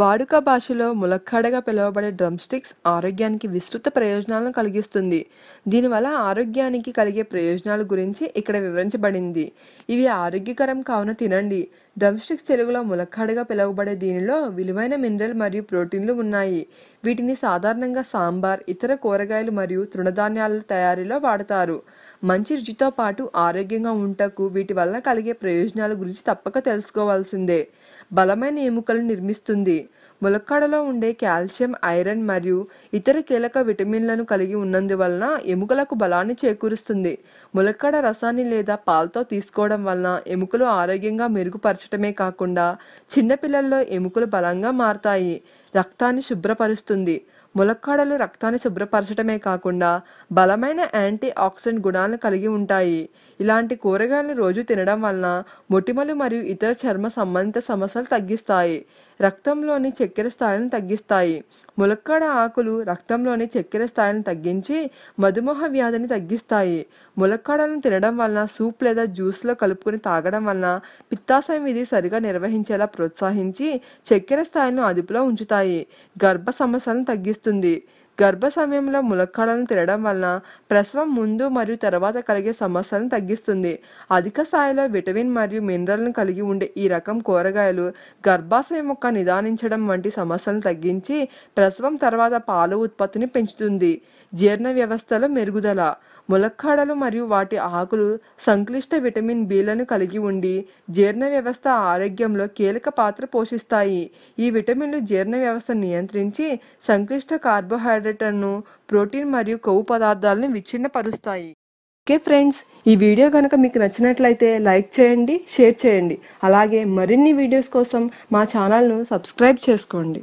వాడుక భాషలో ములక్కాడగా పిలువబడే డ్రమ్ స్టిక్స్ ఆరోగ్యానికి విస్తృత ప్రయోజనాలను కలిగిస్తుంది దీనివల్ల ఆరోగ్యానికి కలిగే ప్రయోజనాల గురించి ఇక్కడ వివరించబడింది ఇవి ఆరోగ్యకరం కావున తినండి డ్రమ్ స్టిక్స్ తెలుగులో ములక్కాడగా పిలువబడే దీనిలో విలువైన మినరల్ మరియు ప్రోటీన్లు ఉన్నాయి వీటిని సాధారణంగా సాంబార్ ఇతర కూరగాయలు మరియు తృణధాన్యాల తయారీలో వాడతారు మంచి రుచితో పాటు ఆరోగ్యంగా ఉంటకు వీటి వల్ల కలిగే ప్రయోజనాల గురించి తప్పక తెలుసుకోవాల్సిందే బలమైన ఎముకలు నిర్మిస్తుంది ములక్కాడలో ఉండే కాల్షియం ఐరన్ మరియు ఇతర కీలక విటమిన్లను కలిగి ఉన్నందువలన ఎముకలకు బలాన్ని చేకూరుస్తుంది ములక్కాడ రసాన్ని లేదా పాలతో తీసుకోవడం వలన ఎముకలు ఆరోగ్యంగా మెరుగుపరచడమే కాకుండా చిన్నపిల్లల్లో ఎముకలు బలంగా మారతాయి రక్తాన్ని శుభ్రపరుస్తుంది ములక్కాడలు రక్తాన్ని శుభ్రపరచడమే కాకుండా బలమైన యాంటీ ఆక్సిడెంట్ గుణాలను కలిగి ఉంటాయి ఇలాంటి కూరగాయలను రోజు తినడం వలన మొటిమలు మరియు ఇతర చర్మ సంబంధిత సమస్యలు తగ్గిస్తాయి రక్తంలోని చక్కెర స్థాయిలను తగ్గిస్తాయి ములక్కాడ ఆకులు రక్తంలోని చక్కెర స్థాయిని తగ్గించి మధుమేహ వ్యాధిని తగ్గిస్తాయి ములక్కాడను తినడం వలన సూప్ లేదా జ్యూస్లో కలుపుకుని తాగడం వలన పిత్తాశయం ఇది సరిగా నిర్వహించేలా ప్రోత్సహించి చక్కెర స్థాయిలను అదుపులో ఉంచుతాయి గర్భ సమస్యలను తగ్గిస్తుంది గర్భ సమయంలో ములక్కాడలను తినడం వలన ప్రసవం ముందు మరియు తర్వాత కలిగే సమస్యలను తగ్గిస్తుంది అధిక స్థాయిలో విటమిన్ మరియు మినరల్ను కలిగి ఉండే ఈ రకం కూరగాయలు గర్భాశయం యొక్క నిదానించడం వంటి సమస్యలను తగ్గించి ప్రసవం తర్వాత పాలు ఉత్పత్తిని పెంచుతుంది జీర్ణ వ్యవస్థలో మెరుగుదల ములక్కాడలు మరియు వాటి ఆకులు సంక్లిష్ట విటమిన్ బిలను కలిగి ఉండి జీర్ణ వ్యవస్థ ఆరోగ్యంలో కీలక పాత్ర పోషిస్తాయి ఈ విటమిన్లు జీర్ణ వ్యవస్థను నియంత్రించి సంక్లిష్ట కార్బోహైడ్రేట్ కార్బోహైడ్రేట్లను ప్రోటీన్ మరియు కొవ్వు పదార్థాలను విచ్ఛిన్నపరుస్తాయి ఓకే ఫ్రెండ్స్ ఈ వీడియో కనుక మీకు నచ్చినట్లయితే లైక్ చేయండి షేర్ చేయండి అలాగే మరిన్ని వీడియోస్ కోసం మా ఛానల్ను సబ్స్క్రైబ్ చేసుకోండి